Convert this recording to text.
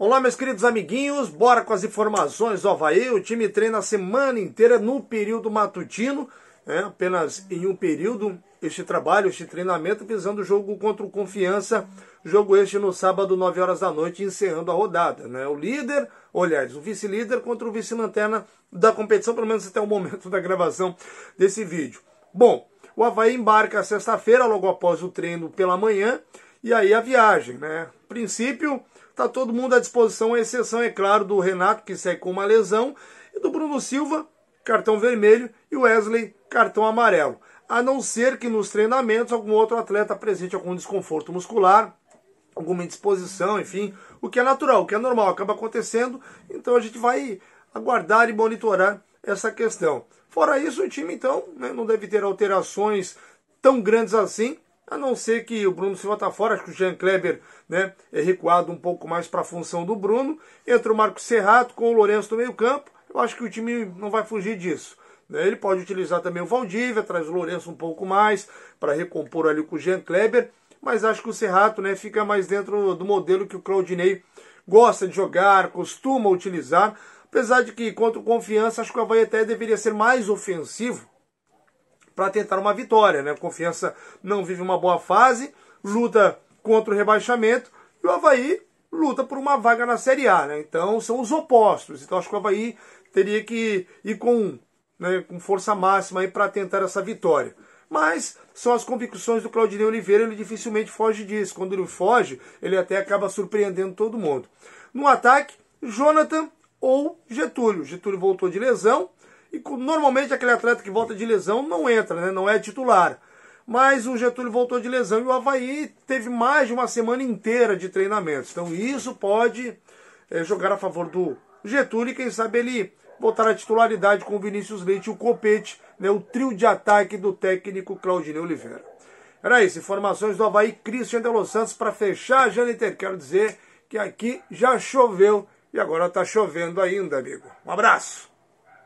Olá, meus queridos amiguinhos, bora com as informações do Havaí. O time treina a semana inteira no período matutino, né? apenas em um período, este trabalho, este treinamento, visando o jogo contra o Confiança. Jogo este no sábado, 9 horas da noite, encerrando a rodada. Né? O líder, aliás, o vice-líder contra o vice-lanterna da competição, pelo menos até o momento da gravação desse vídeo. Bom, o Havaí embarca sexta-feira, logo após o treino pela manhã e aí a viagem, né? princípio, está todo mundo à disposição, a exceção, é claro, do Renato, que segue com uma lesão, e do Bruno Silva, cartão vermelho, e o Wesley, cartão amarelo. A não ser que nos treinamentos algum outro atleta apresente algum desconforto muscular, alguma indisposição, enfim, o que é natural, o que é normal, acaba acontecendo, então a gente vai aguardar e monitorar essa questão. Fora isso, o time então né, não deve ter alterações tão grandes assim, a não ser que o Bruno Silva está fora, acho que o Jean Kleber né, é recuado um pouco mais para a função do Bruno. Entra o Marco Serrato com o Lourenço no meio-campo. Eu acho que o time não vai fugir disso. Né? Ele pode utilizar também o Valdívia, traz o Lourenço um pouco mais para recompor ali com o Jean Kleber. Mas acho que o Serrato né, fica mais dentro do modelo que o Claudinei gosta de jogar, costuma utilizar. Apesar de que, contra confiança, acho que o Havaí até deveria ser mais ofensivo para tentar uma vitória. Né? Confiança não vive uma boa fase, luta contra o rebaixamento e o Havaí luta por uma vaga na Série A. Né? Então são os opostos. Então acho que o Havaí teria que ir com, né, com força máxima para tentar essa vitória. Mas são as convicções do Claudinei Oliveira, ele dificilmente foge disso. Quando ele foge, ele até acaba surpreendendo todo mundo. No ataque, Jonathan ou Getúlio. Getúlio voltou de lesão, e normalmente aquele atleta que volta de lesão não entra, né? não é titular. Mas o Getúlio voltou de lesão e o Havaí teve mais de uma semana inteira de treinamentos. Então isso pode é, jogar a favor do Getúlio e quem sabe ele botar a titularidade com o Vinícius Leite e o Copete, né? o trio de ataque do técnico Claudinei Oliveira. Era isso, informações do Havaí Christian de Los Santos para fechar a janete Quero dizer que aqui já choveu e agora está chovendo ainda, amigo. Um abraço!